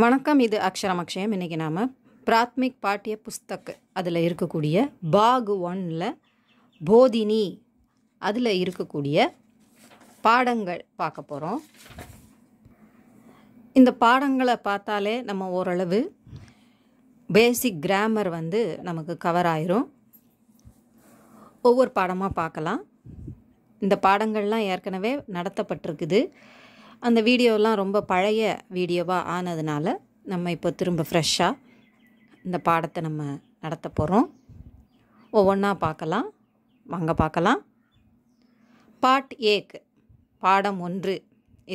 வணக்கம் இது அக்ஷயம் இன்றைக்கி நாம் பிராத்மிக் பாட்டிய புஸ்தக் அதில் இருக்கக்கூடிய பாகு ஒன்னில் போதினி அதில் இருக்கக்கூடிய பாடங்கள் பார்க்க போகிறோம் இந்த பாடங்களை பார்த்தாலே நம்ம ஓரளவு பேசிக் கிராமர் வந்து நமக்கு கவர் ஆயிரும் ஒவ்வொரு பாடமாக பார்க்கலாம் இந்த பாடங்கள்லாம் ஏற்கனவே நடத்தப்பட்டிருக்குது அந்த வீடியோலாம் ரொம்ப பழைய வீடியோவாக ஆனதுனால நம்ம இப்போ திரும்ப ஃப்ரெஷ்ஷாக இந்த பாடத்தை நம்ம நடத்த போகிறோம் ஒவ்வொன்றா பார்க்கலாம் வாங்க பார்க்கலாம் பாட் ஏக் பாடம் ஒன்று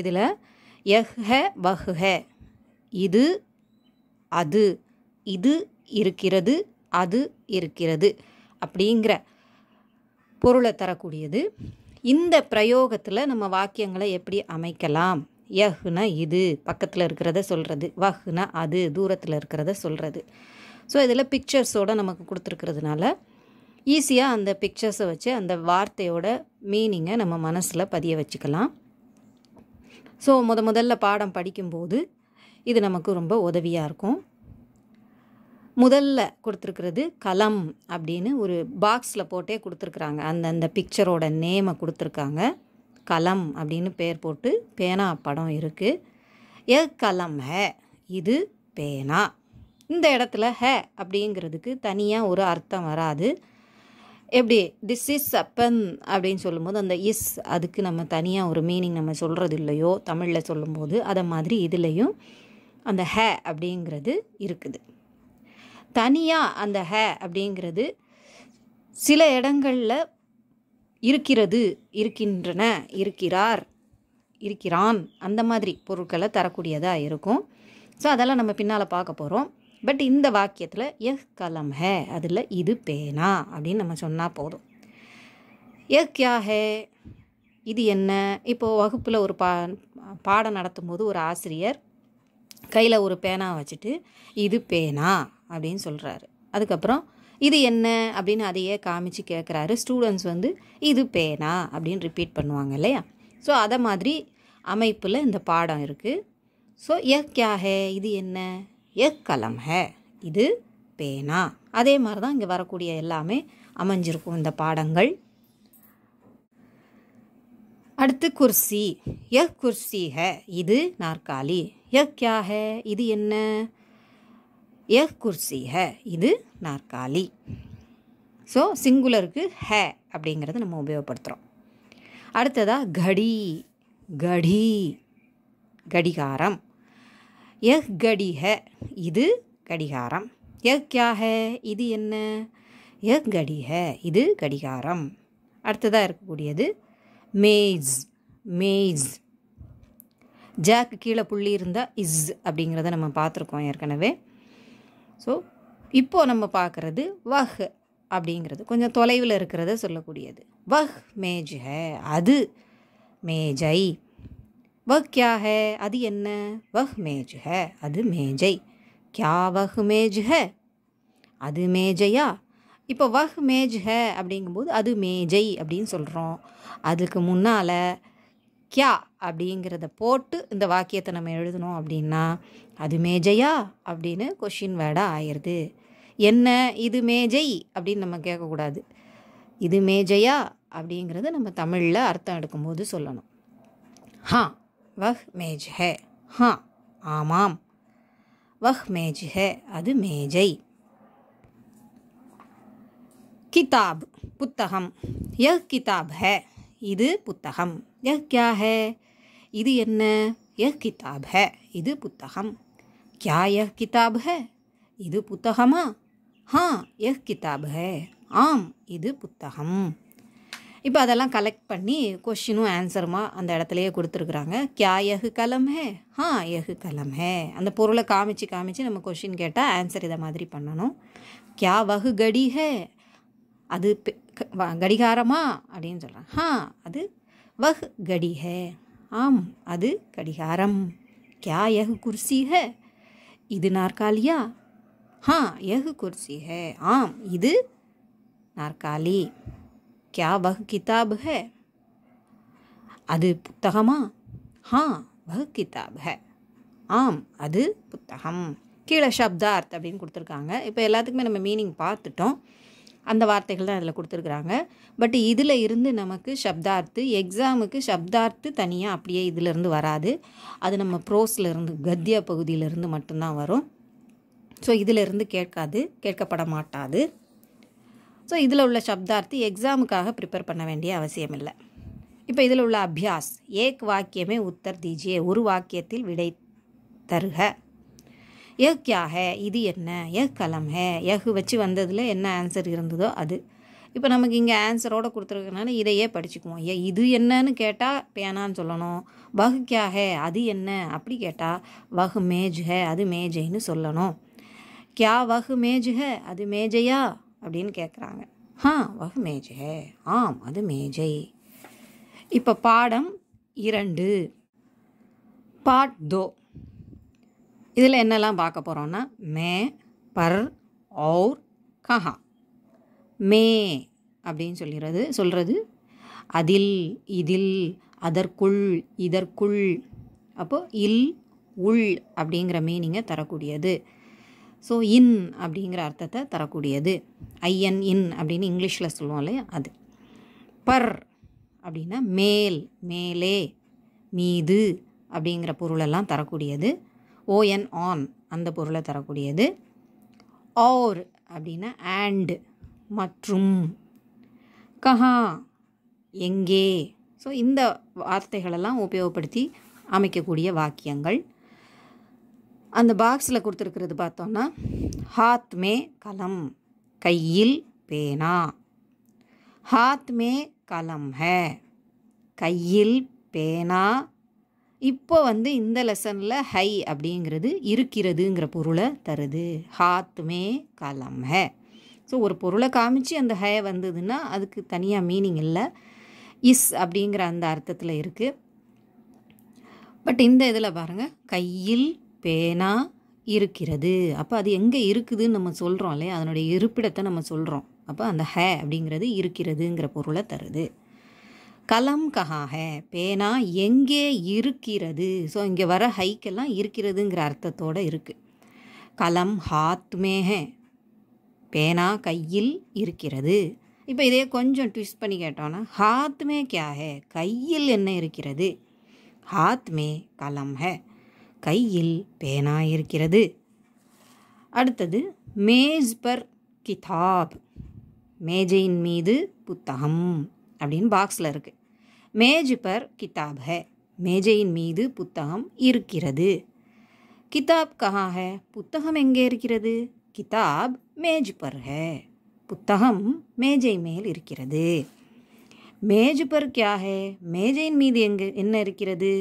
இதில் எஹ்ஹ வஹ்ஹ இது அது இது இருக்கிறது அது இருக்கிறது அப்படிங்கிற பொருளை தரக்கூடியது இந்த பிரயோகத்தில் நம்ம வாக்கியங்களை எப்படி அமைக்கலாம் யஹ்னா இது பக்கத்தில் இருக்கிறத சொல்கிறது வஹ்னா அது தூரத்தில் இருக்கிறத சொல்கிறது ஸோ இதில் பிக்சர்ஸோடு நமக்கு கொடுத்துருக்கிறதுனால ஈஸியாக அந்த பிக்சர்ஸை வச்சு அந்த வார்த்தையோட மீனிங்கை நம்ம மனசில் பதிய வச்சுக்கலாம் ஸோ முத முதல்ல பாடம் படிக்கும்போது இது நமக்கு ரொம்ப உதவியாக இருக்கும் முதல்ல கொடுத்துருக்கிறது கலம் அப்படின்னு ஒரு பாக்ஸில் போட்டே கொடுத்துருக்குறாங்க அந்தந்த பிக்சரோட நேமை கொடுத்துருக்காங்க கலம் அப்படின்னு பேர் போட்டு பேனா படம் இருக்குது எ கலம் ஹே இது பேனா இந்த இடத்துல ஹே அப்படிங்கிறதுக்கு தனியாக ஒரு அர்த்தம் வராது எப்படி திஸ் இஸ் அப்பன் அப்படின்னு சொல்லும்போது அந்த இஸ் அதுக்கு நம்ம தனியாக ஒரு மீனிங் நம்ம சொல்கிறது இல்லையோ தமிழில் சொல்லும்போது அதை மாதிரி இதுலேயும் அந்த ஹே அப்படிங்கிறது இருக்குது தனியாக அந்த ஹ அப்படிங்கிறது சில இடங்களில் இருக்கிறது இருக்கின்றன இருக்கிறார் இருக்கிறான் அந்த மாதிரி பொருட்களை தரக்கூடியதாக இருக்கும் ஸோ அதெல்லாம் நம்ம பின்னால் பார்க்க போகிறோம் பட் இந்த வாக்கியத்தில் எஹ் கலம் ஹ அதில் இது பேனா அப்படின்னு நம்ம சொன்னால் போதும் எஹ் கியா ஹே இது என்ன இப்போது வகுப்பில் ஒரு பா பாடம் நடத்தும் போது ஒரு ஆசிரியர் கையில் ஒரு பேனா வச்சுட்டு இது பேனா அப்படின்னு சொல்கிறாரு அதுக்கப்புறம் இது என்ன அப்படின்னு அதையே காமிச்சு கேட்குறாரு ஸ்டூடெண்ட்ஸ் வந்து இது பேனா அப்படின்னு ரிப்பீட் பண்ணுவாங்க இல்லையா ஸோ அதை மாதிரி அமைப்பில் இந்த பாடம் இருக்குது ஸோ எ ஹே இது என்ன எ கலம் ஹே இது பேனா அதே மாதிரி தான் இங்கே வரக்கூடிய எல்லாமே அமைஞ்சிருக்கும் இந்த பாடங்கள் அடுத்து குர்சி எ குர்சி ஹ இது நாற்காலி எ கியா இது என்ன எஹ் குர்சி ஹ இது நாற்காலி ஸோ சிங்குலருக்கு ஹ அப்படிங்கிறத நம்ம உபயோகப்படுத்துகிறோம் அடுத்ததாக கடி கடி கடிகாரம் எஹ் கடி ஹ இது கடிகாரம் எஹ் கியா ஹ இது என்ன எஹ் கடி ஹ இது கடிகாரம் அடுத்ததாக இருக்கக்கூடியது மேய்ஸ் மேய்ஸ் ஜாக்கு கீழே புள்ளி இருந்தால் இஸ் அப்படிங்கிறத நம்ம பார்த்துருக்கோம் ஏற்கனவே ஸோ இப்போது நம்ம பார்க்குறது வஹ் அப்படிங்கிறது கொஞ்சம் தொலைவில் இருக்கிறத சொல்லக்கூடியது வஹ் மேஜ் ஹே அது மேஜை வஹ் கியா ஹே அது என்ன வஹ் மேஜ் ஹே அது மேஜை கியா வஹ் மேஜ் ஹே அது மேஜையா இப்போ வஹ் மேஜ் ஹே அப்படிங்கும்போது அது மேஜை அப்படின்னு சொல்கிறோம் அதுக்கு முன்னால் கியா அப்படிங்கிறத போட்டு இந்த வாக்கியத்தை நம்ம எழுதணும் அப்படின்னா அது மேஜையா அப்படின்னு கொஷின் வேர்டாக ஆயிடுது என்ன இது மேஜை அப்படின்னு நம்ம கேட்கக்கூடாது இது மேஜையா அப்படிங்கிறது நம்ம தமிழில் அர்த்தம் எடுக்கும்போது சொல்லணும் ஹா வஹ் மேஜ் ஹே ஹா ஆமாம் வஹ் மேஜ் ஹே அது மேஜை கிதாப் புத்தகம் எஹ் கிதாப் ஹே இது புத்தகம் எஹ் கியா ஹே இது என்ன யஹ் கிதாப் ஹ இது புத்தகம் கியா யஹ் கிதாப் ஹ இது புத்தகமா ஹா எஹ் கிதாப் ஹ ஆம் இது புத்தகம் இப்போ அதெல்லாம் கலெக்ட் பண்ணி கொஷினும் ஆன்சருமா அந்த இடத்துலையே கொடுத்துருக்குறாங்க கியா எஹு கலம் ஹே ஹா எஹு கலம் ஹே அந்த பொருளை காமிச்சு காமிச்சு நம்ம கொஷின் கேட்டால் ஆன்சர் இதை மாதிரி பண்ணணும் கியா வகு கடி ஹே அது கடிகாரமா அப்படின்னு சொல்கிறாங்க ஹா அது வஹ் கடி ஹே ஆம் அது கடிகாரம் கியா எஹு குர்சி ஹ இது நாற்காலியா ஹா எஹு குர்சி ஹ ஆம் இது நாற்காலி கியா வகு கிதாப் ஹ அது புத்தகமா ஹா வகு கிதாப் ஹ ஆம் அது புத்தகம் கீழே சப்தார்த் அப்படின்னு கொடுத்துருக்காங்க இப்போ எல்லாத்துக்குமே நம்ம மீனிங் பார்த்துட்டோம் அந்த வார்த்தைகள் தான் அதில் கொடுத்துருக்குறாங்க பட் இதில் இருந்து நமக்கு சப்தார்த்து எக்ஸாமுக்கு சப்தார்த்து தனியாக அப்படியே இதிலிருந்து வராது அது நம்ம ப்ரோஸ்லேருந்து கத்திய பகுதியிலேருந்து மட்டும்தான் வரும் ஸோ இதிலிருந்து கேட்காது கேட்கப்பட மாட்டாது ஸோ இதில் உள்ள சப்தார்த்து எக்ஸாமுக்காக ப்ரிப்பேர் பண்ண வேண்டிய அவசியம் இல்லை இப்போ இதில் உள்ள அபியாஸ் ஏக் வாக்கியமே உத்தர் தீஜியே ஒரு வாக்கியத்தில் விடை தருக எஹ் கியா ஹே இது என்ன எஹ் கலம் ஹே எஹ் வச்சு வந்ததில் என்ன ஆன்சர் இருந்ததோ அது இப்போ நமக்கு இங்கே ஆன்சரோடு கொடுத்துருக்கனால இதையே படிச்சுக்குவோம் ஏ இது என்னன்னு கேட்டால் பேனான்னு சொல்லணும் வகு கியா ஹே அது என்ன அப்படி கேட்டால் வகு மேஜ் அது மேஜைன்னு சொல்லணும் கியா வகு மேஜ் அது மேஜையா அப்படின்னு கேட்குறாங்க ஆ வகு மேஜ் ஹே ஆம் அது மேஜை இப்போ பாடம் இரண்டு பாட் தோ இதில் என்னெல்லாம் பார்க்க போகிறோன்னா மே பர் ஔர் கஹா மே அப்படின்னு சொல்லிடுறது சொல்கிறது அதில் இதில் அதற்குள் இதற்குள் அப்போது இல் உள் அப்படிங்கிற மீனிங்கை தரக்கூடியது ஸோ இன் அப்படிங்கிற அர்த்தத்தை தரக்கூடியது ஐஎன் இன் அப்படின்னு இங்கிலீஷில் சொல்லுவோம் இல்லையா அது பர் அப்படின்னா மேல் மேலே மீது அப்படிங்கிற பொருளெல்லாம் தரக்கூடியது ஓஎன் ஆன் அந்த பொருளை தரக்கூடியது ஆர் அப்படின்னா ஆண்டு மற்றும் கஹா எங்கே ஸோ இந்த வார்த்தைகளெல்லாம் உபயோகப்படுத்தி அமைக்கக்கூடிய வாக்கியங்கள் அந்த பாக்ஸில் கொடுத்துருக்கிறது பார்த்தோன்னா ஹாத் மே கலம் கையில் பேனா ஹாத்மே கலம் ஹ கையில் பேனா இப்போ வந்து இந்த லெசனில் ஹை அப்படிங்கிறது இருக்கிறதுங்கிற பொருளை தருது ஹாத்துமே கலம் ஹ ஸோ ஒரு பொருளை காமிச்சு அந்த ஹே வந்ததுன்னா அதுக்கு தனியாக மீனிங் இல்லை இஸ் அப்படிங்கிற அந்த அர்த்தத்தில் இருக்குது பட் இந்த இதில் பாருங்கள் கையில் பேனா இருக்கிறது அப்போ அது எங்கே இருக்குதுன்னு நம்ம சொல்கிறோம் இல்லையா அதனுடைய இருப்பிடத்தை நம்ம சொல்கிறோம் அப்போ அந்த ஹ அப்படிங்கிறது இருக்கிறதுங்கிற பொருளை தருது கலம் கஹாக பேனா எங்கே இருக்கிறது ஸோ இங்கே வர ஹைக்கெல்லாம் இருக்கிறதுங்கிற அர்த்தத்தோடு இருக்குது கலம் ஹாத்மேக பேனா கையில் இருக்கிறது இப்போ இதே கொஞ்சம் ட்விஸ்ட் பண்ணி கேட்டோன்னா ஹாத்மே கியாக கையில் என்ன இருக்கிறது ஹாத்மே கலம் ஹ கையில் பேனா இருக்கிறது அடுத்தது மேஜ் பர் கிதாப் மேஜையின் மீது புத்தகம் அப்படின்னு பாக்ஸில் இருக்குது மேஜ் பர் கிதாப் ஹே மேஜையின் மீது புத்தகம் இருக்கிறது கிதாப் கஹா ஹே புத்தகம் எங்கே இருக்கிறது கிதாப் மேஜ் பர் ஹே புத்தகம் மேஜை மேல் இருக்கிறது மேஜ் பர் கியா ஹே மேஜையின் மீது எங்கு என்ன இருக்கிறது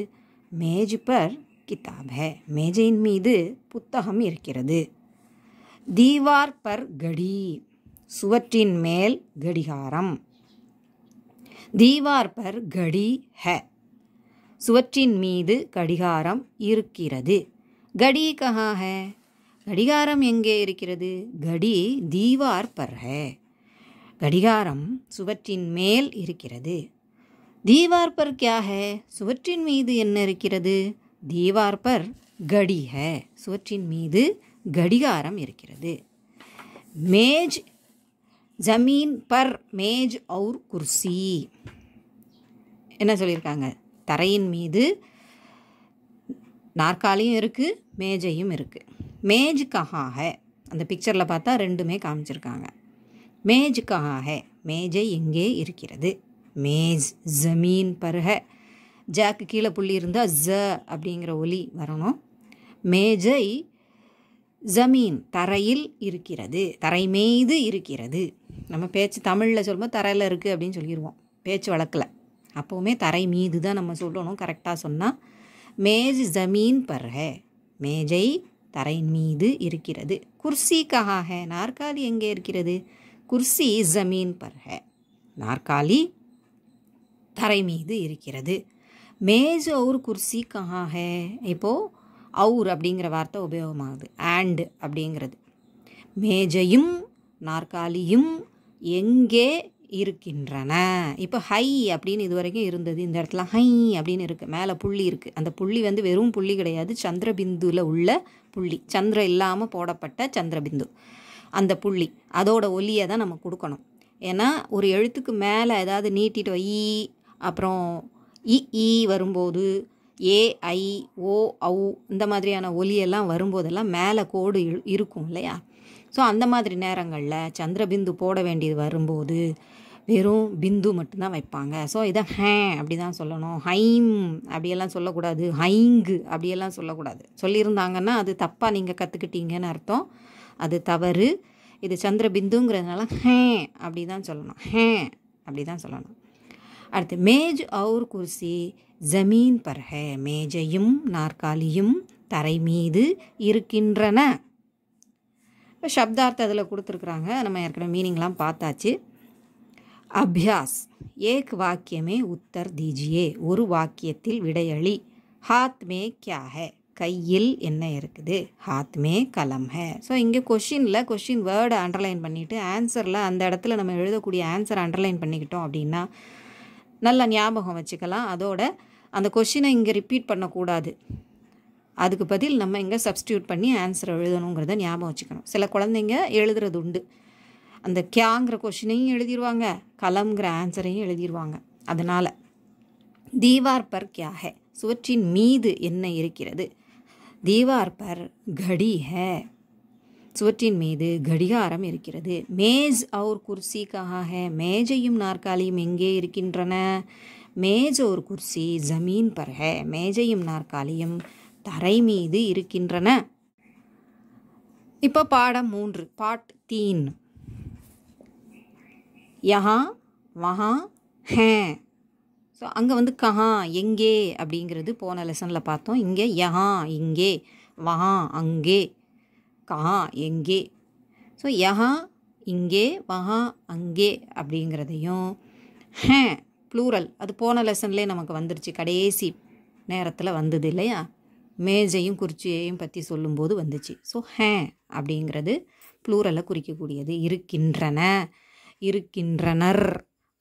மேஜ் பர் கிதாப் ஹே மேஜையின் மீது புத்தகம் இருக்கிறது தீவார் பர் கடி சுவற்றின் மேல் கடிகாரம் தீவார் பர் கடி ஹ சுவற்றின் மீது கடிகாரம் இருக்கிறது கடி கஹா ஹ கடிகாரம் எங்கே இருக்கிறது கடி தீவார் பர் ஹ கடிகாரம் சுவற்றின் மேல் இருக்கிறது தீவார் பர் கியா ஹ சுவற்றின் மீது என்ன இருக்கிறது தீவார் பர் கடி ஹ சுவற்றின் மீது கடிகாரம் இருக்கிறது மேஜ் ஜமீன் பர் மேஜ் அவுர் குர்சி என்ன சொல்லியிருக்காங்க தரையின் மீது நாற்காலியும் இருக்குது மேஜையும் இருக்குது மேஜுக்காக அந்த பிக்சரில் பார்த்தா ரெண்டுமே காமிச்சிருக்காங்க மேஜுக்காக மேஜை எங்கே இருக்கிறது மேஜ் ஜமீன் பருக ஜாக்கு கீழே புள்ளி இருந்தால் ஜ அப்படிங்கிற ஒலி வரணும் மேஜை ஜமீன் தரையில் இருக்கிறது தரை மீது இருக்கிறது நம்ம பேச்சு தமிழில் சொல்லும்போது தரையில் இருக்குது அப்படின்னு சொல்லிடுவோம் பேச்சு வழக்கில் அப்போவுமே தரை மீது தான் நம்ம சொல்லணும் கரெக்டாக சொன்னால் மேஜ் ஜமீன் பர் மேஜை தரை மீது இருக்கிறது குர்சி கஹாக நாற்காலி எங்கே இருக்கிறது குர்சி ஜமீன் பர் நாற்காலி தரை மீது இருக்கிறது மேஜ் ஒரு குர்சி கஹாக இப்போது அவுர் அப்படிங்கிற வார்த்தை உபயோகமாகுது ஆண்டு அப்படிங்கிறது மேஜையும் நாற்காலியும் எங்கே இருக்கின்றன இப்போ ஹை அப்படின்னு இது வரைக்கும் இருந்தது இந்த இடத்துல ஹை அப்படின்னு இருக்குது மேலே புள்ளி இருக்குது அந்த புள்ளி வந்து வெறும் புள்ளி கிடையாது சந்திரபிந்துவில் உள்ள புள்ளி சந்திர இல்லாமல் போடப்பட்ட சந்திரபிந்து அந்த புள்ளி அதோட ஒலியை தான் நம்ம கொடுக்கணும் ஏன்னா ஒரு எழுத்துக்கு மேலே ஏதாவது நீட்டிட்டு ஈ அப்புறம் இ வரும்போது ஏஐ ஓ ஔ இந்த மாதிரியான ஒலியெல்லாம் வரும்போதெல்லாம் மேலே கோடு இருக்கும் இல்லையா ஸோ அந்த மாதிரி நேரங்களில் சந்திரபிந்து போட வேண்டியது வரும்போது வெறும் பிந்து மட்டும்தான் வைப்பாங்க ஸோ இதை ஹே அப்படி தான் சொல்லணும் ஹைம் அப்படியெல்லாம் சொல்லக்கூடாது ஹைங்கு அப்படியெல்லாம் சொல்லக்கூடாது சொல்லியிருந்தாங்கன்னா அது தப்பாக நீங்கள் கற்றுக்கிட்டீங்கன்னு அர்த்தம் அது தவறு இது சந்திர பிந்துங்கிறதுனால ஹே அப்படி தான் சொல்லணும் ஹே அப்படி தான் சொல்லணும் அடுத்து மேஜ் அவுர் குர்சி ஜமீன் பர் ஹே மேஜையும் நாற்காலியும் தரை மீது இருக்கின்றன சப்தார்த்த அதில் கொடுத்துருக்குறாங்க நம்ம ஏற்கனவே மீனிங்லாம் பார்த்தாச்சு அபியாஸ் ஏக் வாக்கியமே உத்தர் தீஜியே ஒரு வாக்கியத்தில் விடையளி ஹாத் மே கியாக கையில் என்ன இருக்குது ஹாத் மே கலம் ஹே ஸோ இங்கே கொஷினில் கொஷின் வேர்டை அண்டர்லைன் பண்ணிவிட்டு ஆன்சரில் அந்த இடத்துல நம்ம எழுதக்கூடிய ஆன்சர் அண்டர்லைன் பண்ணிக்கிட்டோம் அப்படின்னா நல்லா ஞாபகம் வச்சுக்கலாம் அதோட அந்த கொஷினை இங்கே ரிப்பீட் பண்ணக்கூடாது அதுக்கு பதில் நம்ம இங்கே சப்ஸ்டியூட் பண்ணி ஆன்சர் எழுதணுங்கிறத ஞாபகம் வச்சுக்கணும் சில குழந்தைங்க எழுதுறது உண்டு அந்த கியாங்கிற கொஷினையும் எழுதிடுவாங்க கலம்ங்கிற ஆன்சரையும் எழுதிடுவாங்க அதனால் தீவார் பர் சுவற்றின் மீது என்ன இருக்கிறது தீவார் பர் கடி ஹே சுவற்றின் மீது கடிகாரம் இருக்கிறது மேஜ் அவுர் குர்சி காக மேஜையும் நாற்காலியும் எங்கே இருக்கின்றன மேஜ் ஒரு குர்சி ஜமீன் பர் மேஜையும் நாற்காலியும் தரை மீது இருக்கின்றன இப்போ பாடம் மூன்று பாட் தீன் யஹா வஹா ஹே ஸோ அங்கே வந்து கஹா எங்கே அப்படிங்கிறது போன லெசனில் பார்த்தோம் இங்கே யஹா இங்கே வஹா அங்கே கஹா எங்கே ஸோ யஹா இங்கே வஹா அங்கே அப்படிங்கிறதையும் ஹே ப்ளூரல் அது போன லெசன்லேயே நமக்கு வந்துருச்சு கடைசி நேரத்தில் வந்தது இல்லையா மேஜையும் குறிச்சியையும் பற்றி சொல்லும்போது வந்துச்சு ஸோ ஹே அப்படிங்கிறது ப்ளூரலை குறிக்கக்கூடியது இருக்கின்றன இருக்கின்றனர்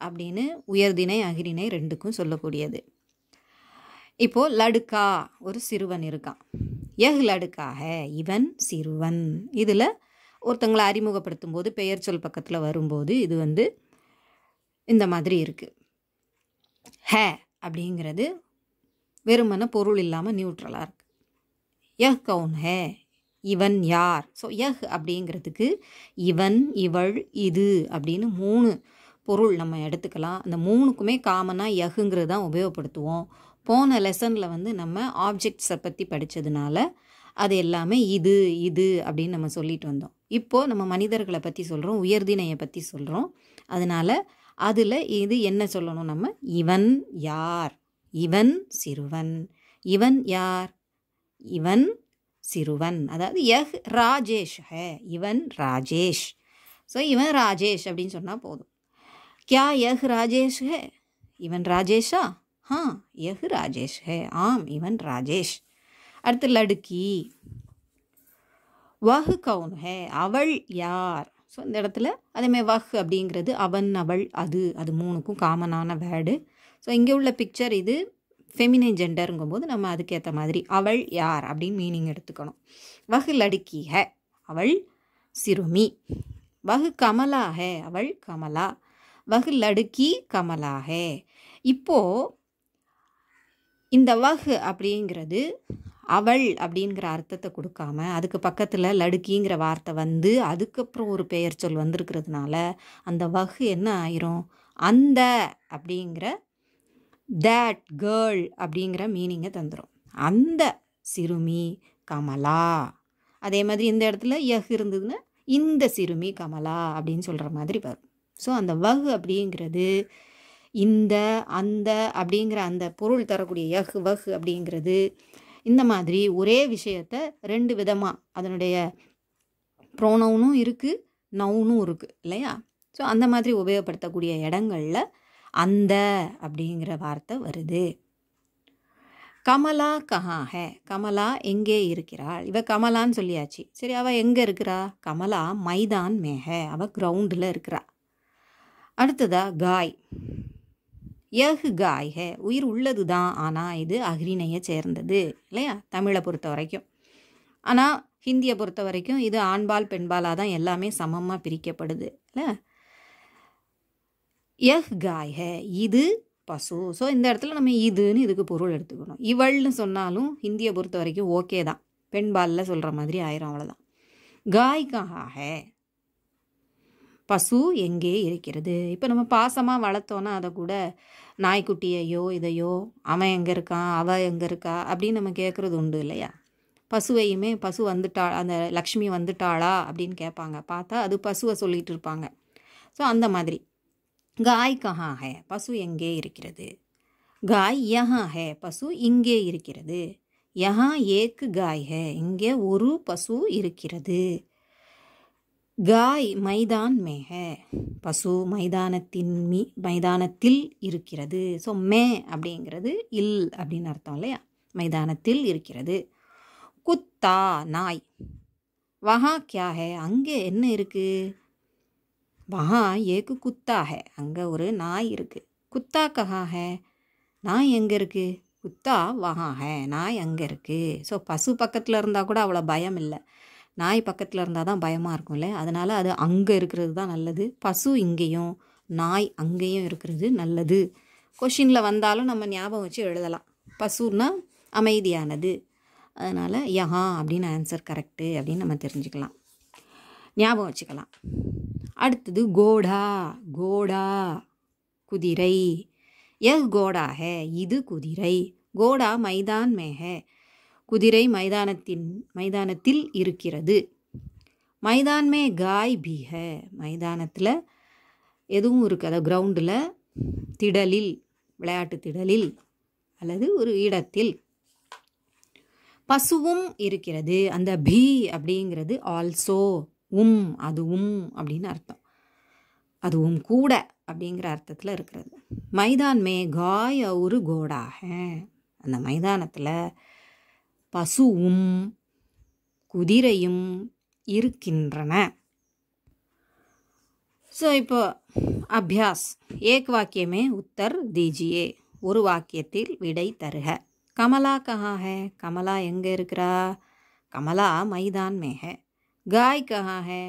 அப்படின்னு உயர்தினை அகிரினை ரெண்டுக்கும் சொல்லக்கூடியது இப்போது லடுக்கா ஒரு சிறுவன் இருக்கான் எஹ்லடுக்காக இவன் சிறுவன் இதில் ஒருத்தங்களை அறிமுகப்படுத்தும் போது பெயர் சொல் பக்கத்தில் வரும்போது இது வந்து இந்த மாதிரி இருக்குது ஹ அப்படிங்கிறது வெறுமன பொருள் இல்லாமல் நியூட்ரலாக இருக்குது யஹ் கவுன் ஹ இவன் யார் ஸோ யஹ் அப்படிங்கிறதுக்கு இவன் இவள் இது அப்படின்னு மூணு பொருள் நம்ம எடுத்துக்கலாம் அந்த மூணுக்குமே காமனாக எஹுங்கிறது தான் உபயோகப்படுத்துவோம் போன லெசனில் வந்து நம்ம ஆப்ஜெக்ட்ஸை பற்றி படித்ததுனால அது எல்லாமே இது இது அப்படின்னு நம்ம சொல்லிட்டு வந்தோம் இப்போது நம்ம மனிதர்களை பற்றி சொல்கிறோம் உயர்தினையை பற்றி சொல்கிறோம் அதனால் அதில் இது என்ன சொல்லணும் நம்ம இவன் யார் இவன் சிறுவன் இவன் யார் இவன் சிறுவன் அதாவது யஹ் ராஜேஷ் ஹே இவன் ராஜேஷ் ஸோ இவன் ராஜேஷ் அப்படின்னு சொன்னால் போதும் கியா யஹ் ராஜேஷ் ஹே இவன் ராஜேஷா ஆ यह ராஜேஷ் ஹே ஆம் இவன் ராஜேஷ் அடுத்து லடுக்கி வஹ் கவுன் ஹே அவள் யார் ஸோ இந்த இடத்துல அதேமாதிரி வஹ் அப்படிங்கிறது அவன் அவள் அது அது மூணுக்கும் காமனான வேர்டு ஸோ இங்கே உள்ள பிக்சர் இது ஃபெமினைன் ஜெண்டருங்கும் போது நம்ம அதுக்கேற்ற மாதிரி அவள் யார் அப்படின்னு மீனிங் எடுத்துக்கணும் வஹ் லடுக்கி ஹே அவள் சிறுமி வஹ் கமலா ஹே அவள் கமலா வஹ் லடுக்கி கமலா ஹே இப்போது இந்த வகு அப்படிங்கிறது அவள் அப்படிங்கிற அர்த்தத்தை கொடுக்காம அதுக்கு பக்கத்தில் லடுக்கிங்கிற வார்த்தை வந்து அதுக்கப்புறம் ஒரு பெயர் சொல் வந்திருக்கிறதுனால அந்த வகு என்ன ஆயிரும் அந்த அப்படிங்கிற தேட் கேர்ள் அப்படிங்கிற மீனிங்கை தந்துடும் அந்த சிறுமி கமலா அதே மாதிரி இந்த இடத்துல எஹ் இருந்ததுன்னா இந்த சிறுமி கமலா அப்படின்னு சொல்கிற மாதிரி வரும் ஸோ அந்த வகு அப்படிங்கிறது இந்த அந்த அப்படிங்கிற அந்த பொருள் தரக்கூடிய யஹ் வஹ் அப்படிங்கிறது இந்த மாதிரி ஒரே விஷயத்த ரெண்டு விதமாக அதனுடைய ப்ரோனவுனும் இருக்குது நவுனும் இருக்குது இல்லையா ஸோ அந்த மாதிரி உபயோகப்படுத்தக்கூடிய இடங்களில் அந்த அப்படிங்கிற வார்த்தை வருது கமலா கஹாஹ கமலா எங்கே இருக்கிறாள் இவ கமலான்னு சொல்லியாச்சு சரி அவள் எங்கே இருக்கிறா கமலா மைதான் மேக அவள் கிரவுண்டில் இருக்கிறா அடுத்ததா காய் எஹு காய்க உயிர் உள்ளது தான் ஆனால் இது அஹ்ரினையை சேர்ந்தது இல்லையா தமிழை பொறுத்த வரைக்கும் ஆனால் ஹிந்தியை பொறுத்த வரைக்கும் இது ஆண்பால் பெண்பாலாக தான் எல்லாமே சமமாக பிரிக்கப்படுது இல்லை யஹ் காய்க இது பசு ஸோ இந்த இடத்துல நம்ம இதுன்னு இதுக்கு பொருள் எடுத்துக்கணும் இவள்னு சொன்னாலும் ஹிந்தியை பொறுத்த வரைக்கும் ஓகே தான் பெண்பாலில் சொல்கிற மாதிரி ஆயிரும் அவ்வளோதான் காய்காக பசு எங்கே இருக்கிறது இப்போ நம்ம பாசமாக வளர்த்தோன்னா அதை கூட நாய்க்குட்டியையோ இதையோ அவன் எங்கே இருக்கான் அவள் எங்கே இருக்கா அப்படின்னு நம்ம கேட்குறது உண்டு இல்லையா பசுவையுமே பசு வந்துட்டா அந்த லக்ஷ்மி வந்துட்டாளா அப்படின்னு கேட்பாங்க பார்த்தா அது பசுவை சொல்லிகிட்டு இருப்பாங்க ஸோ அந்த மாதிரி காய் கஹா ஹே பசு எங்கே இருக்கிறது காய் யஹா ஹே பசு இங்கே இருக்கிறது யஹா ஏக்கு காய் ஹே இங்கே ஒரு பசு இருக்கிறது காய் மைதான் மேக பசு மைதானத்தின் மீ மைதானத்தில் இருக்கிறது ஸோ மே அப்படிங்கிறது இல் அப்படின்னு அர்த்தம் இல்லையா மைதானத்தில் இருக்கிறது குத்தா நாய் வஹா கியா ஹே அங்கே என்ன இருக்குது வஹா ஏக்கு குத்தா ஹே அங்கே ஒரு நாய் இருக்குது குத்தா கஹா ஹே நாய் எங்கே இருக்குது குத்தா வஹா ஹே நாய் அங்கே இருக்குது ஸோ பசு பக்கத்தில் இருந்தால் கூட அவ்வளோ பயம் இல்லை நாய் பக்கத்தில் இருந்தால் தான் பயமாக இருக்கும் இல்லை அதனால் அது அங்கே இருக்கிறது தான் நல்லது பசு இங்கேயும் நாய் அங்கேயும் இருக்கிறது நல்லது கொஷினில் வந்தாலும் நம்ம ஞாபகம் வச்சு எழுதலாம் பசுன்னா அமைதியானது அதனால் யஹா அப்படின்னு ஆன்சர் கரெக்டு அப்படின்னு நம்ம தெரிஞ்சுக்கலாம் ஞாபகம் வச்சுக்கலாம் அடுத்தது கோடா கோடா குதிரை எல் கோடா இது குதிரை கோடா மைதான் மேக குதிரை மைதானத்தின் மைதானத்தில் இருக்கிறது மைதான்மே காய் பீக மைதானத்தில் எதுவும் இருக்காது கிரவுண்டில் திடலில் விளையாட்டு திடலில் அல்லது ஒரு இடத்தில் பசுவும் இருக்கிறது அந்த பி அப்படிங்கிறது ஆல்சோ உம் அதுவும் அப்படின்னு அர்த்தம் அதுவும் கூட அப்படிங்கிற அர்த்தத்தில் இருக்கிறது மைதான் காய் ஒரு கோடாக அந்த மைதானத்தில் பசுவும் குதிரையும் இருக்கின்றன ஸோ இப்போ அபியாஸ் ஏக் வாக்கியமே உத்தர் தீஜியே ஒரு வாக்கியத்தில் விடை தருக கமலா கஹா ஹே கமலா எங்கே இருக்கிறா கமலா மைதான் மேக காய் கஹா ஹே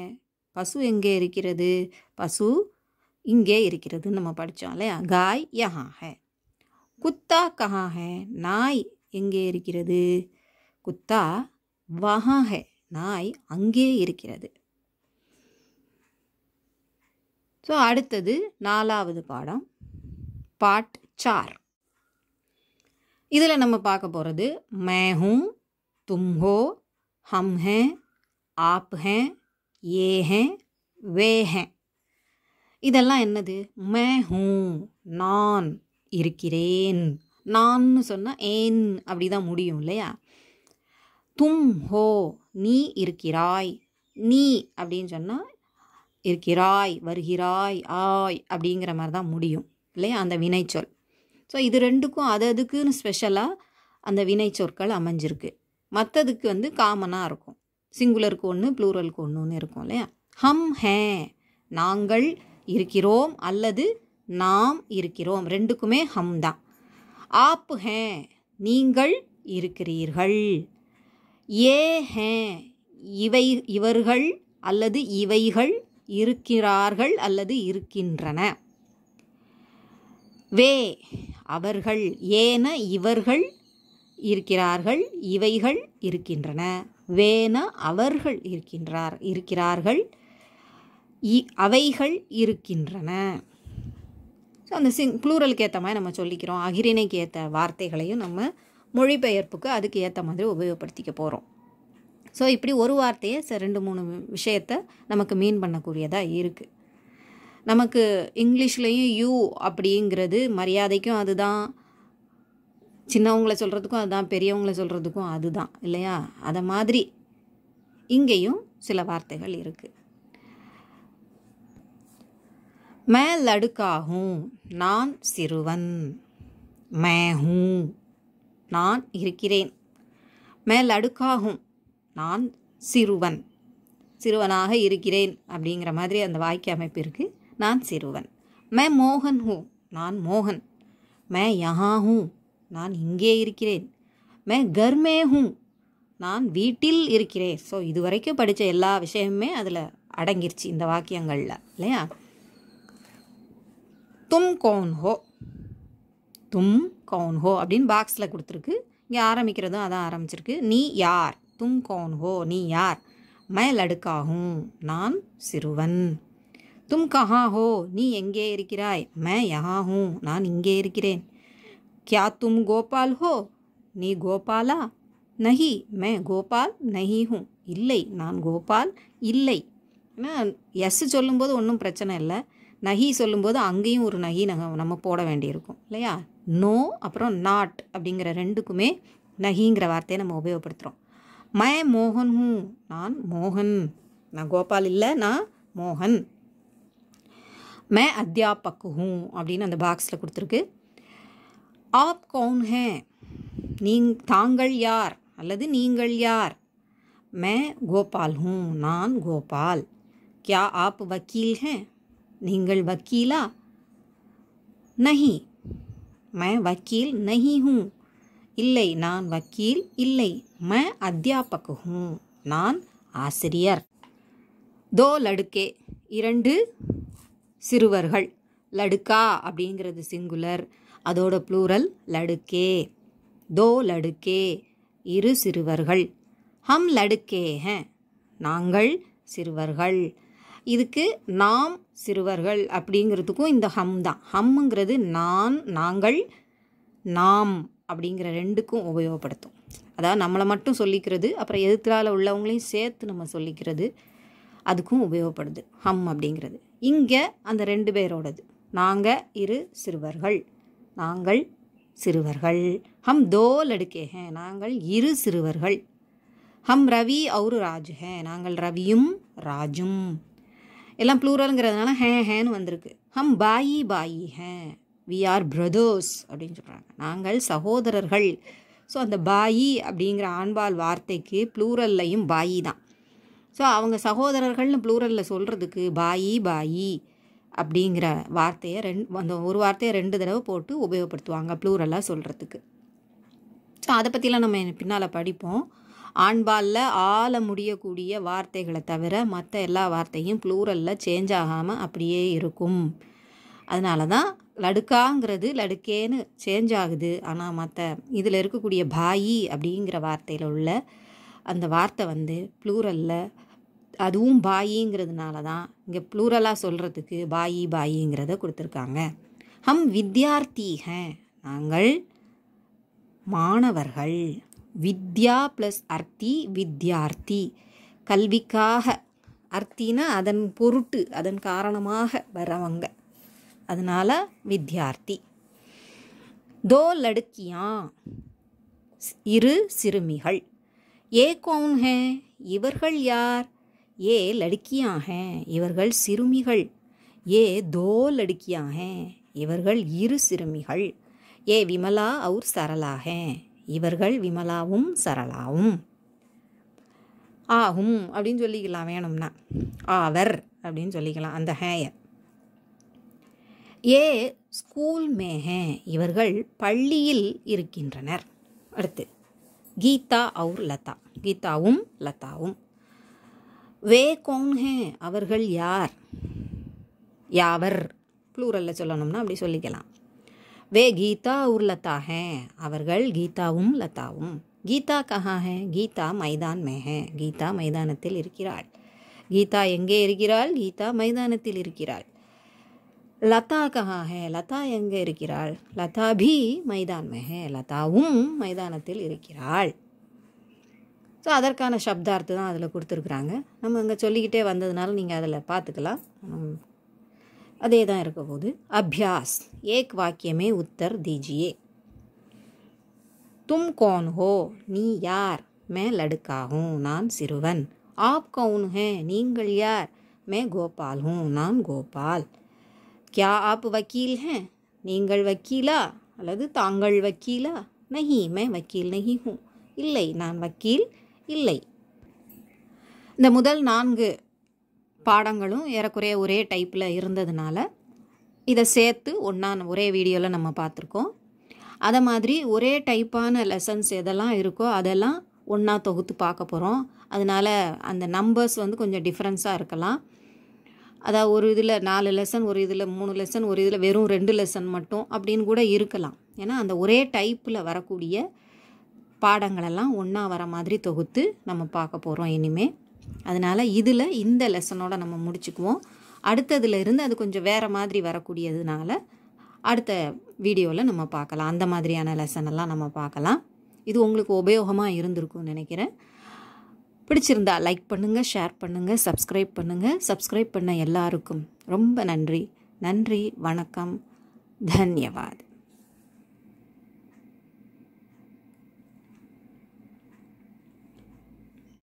பசு எங்கே இருக்கிறது பசு இங்கே இருக்கிறதுன்னு நம்ம படித்தோம் இல்லையா காய் யஹா ஹே குத்தா கஹா ஹே நாய் எங்கே இருக்கிறது குத்தா வஹா ஹே நாய் அங்கே இருக்கிறது ஸோ அடுத்தது நாலாவது பாடம் பாட் சார் இதில் நம்ம பார்க்க போகிறது மே ஹூம் தும் ஹோ ஹம் ஹே ஆப் ஹே ஏ ஹே வே ஹே இதெல்லாம் என்னது மே நான் இருக்கிறேன் நான்னு சொன்னால் ஏன் அப்படி தான் முடியும் இல்லையா தும் ஹோ நீ இருக்கிறாய் நீ அப்படின்னு சொன்னால் இருக்கிறாய் வருகிறாய் ஆய் அப்படிங்கிற மாதிரி தான் முடியும் இல்லையா அந்த வினைச்சொல் ஸோ இது ரெண்டுக்கும் அது அதுக்குன்னு ஸ்பெஷலாக அந்த வினைச்சொற்கள் அமைஞ்சிருக்கு மற்றதுக்கு வந்து காமனாக இருக்கும் சிங்குலருக்கு ஒன்று ப்ளூரலுக்கு ஒன்று ஒன்று இருக்கும் இல்லையா ஹம் ஹே நாங்கள் இருக்கிறோம் அல்லது நாம் இருக்கிறோம் ரெண்டுக்குமே ஹம் தான் ஆப் ஹே நீங்கள் இருக்கிறீர்கள் ஏ ஹே இவை இவர்கள் அல்லது இவைகள் இருக்கிறார்கள் அல்லது இருக்கின்றன வே அவர்கள் ஏன இவர்கள் இருக்கிறார்கள் இவைகள் இருக்கின்றன வேன அவர்கள் இருக்கின்றார் இருக்கிறார்கள் அவைகள் இருக்கின்றன ஸோ அந்த சிங் ப்ளூரலுக்கு ஏற்ற மாதிரி நம்ம சொல்லிக்கிறோம் அகிரினைக்கு ஏற்ற வார்த்தைகளையும் நம்ம மொழிபெயர்ப்புக்கு அதுக்கு ஏற்ற மாதிரி உபயோகப்படுத்திக்க போகிறோம் ஸோ இப்படி ஒரு வார்த்தையே ரெண்டு மூணு விஷயத்த நமக்கு மீன் பண்ணக்கூடியதாக இருக்குது நமக்கு இங்கிலீஷ்லேயும் யூ அப்படிங்கிறது மரியாதைக்கும் அதுதான் சின்னவங்களை சொல்கிறதுக்கும் அதுதான் பெரியவங்கள சொல்கிறதுக்கும் அதுதான் இல்லையா அதை மாதிரி இங்கேயும் சில வார்த்தைகள் இருக்குது மேல் லடுக்காகும் நான் சிறுவன் மே ஹூ நான் இருக்கிறேன் மேல் அடுக்காகும் நான் சிறுவன் சிறுவனாக இருக்கிறேன் அப்படிங்கிற மாதிரி அந்த வாக்கிய அமைப்பு இருக்குது நான் சிறுவன் மே மோகன் ஹூ நான் மோகன் மே யஹா ஹூ நான் இங்கே இருக்கிறேன் மே கர்மே ஹூ நான் வீட்டில் இருக்கிறேன் ஸோ இது வரைக்கும் படித்த எல்லா விஷயமுமே அதில் அடங்கிருச்சு இந்த வாக்கியங்களில் இல்லையா தும் கோன் ஹோ தும் கவுன் ஹோ அப்படின்னு பாக்ஸில் கொடுத்துருக்கு இங்கே ஆரம்பிக்கிறதும் அதான் ஆரம்பிச்சிருக்கு நீ யார் தும் கவுன் ஹோ நீ யார் மயல் அடுக்காகும் நான் சிறுவன் தும் கஹா ஹோ நீ எங்கே இருக்கிறாய் மை யஹா ஹூ நான் இங்கே இருக்கிறேன் கியா தும் கோபால் ஹோ நீ கோபாலா நஹி மே கோபால் நஹி ஹூ இல்லை நான் கோபால் இல்லை ஏன்னா எஸ் சொல்லும்போது ஒன்றும் பிரச்சனை இல்லை நகி சொல்லும்போது அங்கேயும் ஒரு நகி நாங்கள் நம்ம போட வேண்டியிருக்கும் இல்லையா நோ அப்புறம் நாட் அப்படிங்கிற ரெண்டுக்குமே நகிங்கிற வார்த்தையை நம்ம உபயோகப்படுத்துகிறோம் மை மோகன் ஹூ நான் மோகன் நான் கோபால் இல்லை நான் மோகன் மே அத்தியாபக் ஹூ அப்படின்னு அந்த பாக்ஸில் கொடுத்துருக்கு ஆப் கவுன் ஹே நீ தாங்கள் யார் அல்லது நீங்கள் யார் மே கோபால் ஹூ நான் கோபால் क्या आप वकील हैं निंगल वकीला नहीं मैं வக்கீல் नहीं हूँ இல்லை நான் வக்கீல் இல்லை ம அத்தியாபக் ஹூம் நான் ஆசிரியர் தோ லடுக்கே இரண்டு சிறுவர்கள் லடுக்கா அப்படிங்கிறது சிங்குலர் அதோட ப்ளூரல் லடுக்கே தோ லடுக்கே இரு சிறுவர்கள் ஹம் லடுக்கே ஹ நாங்கள் சிறுவர்கள் இதுக்கு நாம் சிறுவர்கள் அப்படிங்கிறதுக்கும் இந்த ஹம் தான் ஹம்முங்கிறது நான் நாங்கள் நாம் அப்படிங்கிற ரெண்டுக்கும் உபயோகப்படுத்தும் அதாவது நம்மளை மட்டும் சொல்லிக்கிறது அப்புறம் எதிர்த்தால் உள்ளவங்களையும் சேர்த்து நம்ம சொல்லிக்கிறது அதுக்கும் உபயோகப்படுது ஹம் அப்படிங்கிறது இங்கே அந்த ரெண்டு பேரோடது நாங்கள் இரு சிறுவர்கள் நாங்கள் சிறுவர்கள் ஹம் தோல் அடுக்கே நாங்கள் இரு சிறுவர்கள் ஹம் ரவி அவுரு ராஜ் ஹே நாங்கள் ரவியும் ராஜும் எல்லாம் ப்ளூரலுங்கிறதுனால ஹே ஹேன்னு வந்திருக்கு ஹம் பாயி பாயி ஹே வி ஆர் பிரதர்ஸ் அப்படின்னு சொல்கிறாங்க நாங்கள் சகோதரர்கள் ஸோ அந்த பாயி அப்படிங்கிற ஆண்பால் வார்த்தைக்கு ப்ளூரல்லையும் பாயி தான் ஸோ அவங்க சகோதரர்கள்னு ப்ளூரலில் சொல்கிறதுக்கு பாயி பாயி அப்படிங்கிற வார்த்தையை ரெண் அந்த ஒரு வார்த்தையை ரெண்டு தடவை போட்டு உபயோகப்படுத்துவாங்க ப்ளூரலாக சொல்கிறதுக்கு ஸோ அதை பற்றிலாம் நம்ம பின்னால் படிப்போம் ஆண்பாலில் ஆள முடியக்கூடிய வார்த்தைகளை தவிர மற்ற எல்லா வார்த்தையும் ப்ளூரலில் சேஞ்ச் ஆகாமல் அப்படியே இருக்கும் அதனால தான் லடுக்காங்கிறது லடுக்கேன்னு சேஞ்ச் ஆகுது ஆனால் மற்ற இதில் இருக்கக்கூடிய பாயி அப்படிங்கிற வார்த்தையில் உள்ள அந்த வார்த்தை வந்து ப்ளூரலில் அதுவும் பாயிங்கிறதுனால தான் இங்கே ப்ளூரலாக சொல்கிறதுக்கு பாயி பாயிங்கிறத கொடுத்துருக்காங்க ஹம் வித்யார்த்திக நாங்கள் மாணவர்கள் வித்யா ப்ளஸ் அர்த்தி வித்யார்த்தி கல்விக்காக அர்த்தினா அதன் பொருட்டு அதன் காரணமாக வரவங்க அதனால் வித்யார்த்தி தோ லடுக்கியா இரு சிறுமிகள் ஏ கோன் ஹே இவர்கள் யார் ஏ லடுக்கியாக இவர்கள் சிறுமிகள் ஏ தோ லடுக்கியாக இவர்கள் இரு சிறுமிகள் ஏ விமலா அவுர் சரலாக இவர்கள் விமலாவும் சரளாவும் ஆகும் அப்படின்னு சொல்லிக்கலாம் வேணும்னா ஆவர் அப்படின்னு சொல்லிக்கலாம் அந்த ஹேயர் ஏ ஸ்கூல் மேக இவர்கள் பள்ளியில் இருக்கின்றனர் அடுத்து கீதா அவுர் லதா கீதாவும் லதாவும் வே கோங் ஹே அவர்கள் யார் யாவர் ப்ளூரலில் சொல்லணும்னா அப்படி சொல்லிக்கலாம் வே கீதா ஊர் லதா ஹே அவர்கள் கீதாவும் லதாவும் கீதா கஹா ஹே கீதா மைதான் மே ஹே கீதா மைதானத்தில் இருக்கிறாள் கீதா எங்கே இருக்கிறாள் கீதா மைதானத்தில் இருக்கிறாள் லதா கஹா ஹே லதா எங்கே இருக்கிறாள் லதா பி மைதான் மே ஹே லதாவும் மைதானத்தில் இருக்கிறாள் ஸோ அதற்கான சப்தார்த்து தான் அதில் கொடுத்துருக்குறாங்க நம்ம அங்கே சொல்லிக்கிட்டே வந்ததுனால நீங்கள் அதில் பார்த்துக்கலாம் அதே தான் இருக்க போது அபியாஸ் ஏக் வாக்கியமே உத்தர் தீஜியே தும் கோன் ஹோ நீ யார் மே லடுக்கா ஹூ நான் சிறுவன் ஆப் கவுன் ஹே நீங்கள் யார் மே கோபால் ஹூ நான் கோபால் கியா ஆப் வக்கீல் ஹே நீங்கள் வக்கீலா அல்லது தாங்கள் வக்கீலா நஹி மே வக்கீல் நஹி ஹூ இல்லை நான் வக்கீல் இல்லை இந்த முதல் நான்கு பாடங்களும் ஏறக்குறைய ஒரே டைப்பில் இருந்ததுனால இதை சேர்த்து ஒன்றா ஒரே வீடியோவில் நம்ம பார்த்துருக்கோம் அதை மாதிரி ஒரே டைப்பான லெசன்ஸ் எதெல்லாம் இருக்கோ அதெல்லாம் ஒன்றா தொகுத்து பார்க்க போகிறோம் அதனால் அந்த நம்பர்ஸ் வந்து கொஞ்சம் டிஃப்ரென்ஸாக இருக்கலாம் அதாவது ஒரு இதில் நாலு லெசன் ஒரு இதில் மூணு லெசன் ஒரு இதில் வெறும் ரெண்டு லெசன் மட்டும் அப்படின்னு கூட இருக்கலாம் ஏன்னா அந்த ஒரே டைப்பில் வரக்கூடிய பாடங்களெல்லாம் ஒன்றா வர மாதிரி தொகுத்து நம்ம பார்க்க போகிறோம் இனிமேல் அதனால் இதில் இந்த லெசனோட நம்ம முடிச்சுக்குவோம் அடுத்ததுல இருந்து அது கொஞ்சம் வேறு மாதிரி வரக்கூடியதுனால அடுத்த வீடியோவில் நம்ம பார்க்கலாம் அந்த மாதிரியான லெசன் எல்லாம் நம்ம பார்க்கலாம் இது உங்களுக்கு உபயோகமாக இருந்திருக்கும்னு நினைக்கிறேன் பிடிச்சிருந்தா லைக் பண்ணுங்கள் ஷேர் பண்ணுங்கள் சப்ஸ்கிரைப் பண்ணுங்கள் சப்ஸ்கிரைப் பண்ண எல்லாருக்கும் ரொம்ப நன்றி நன்றி வணக்கம் தன்யவாத்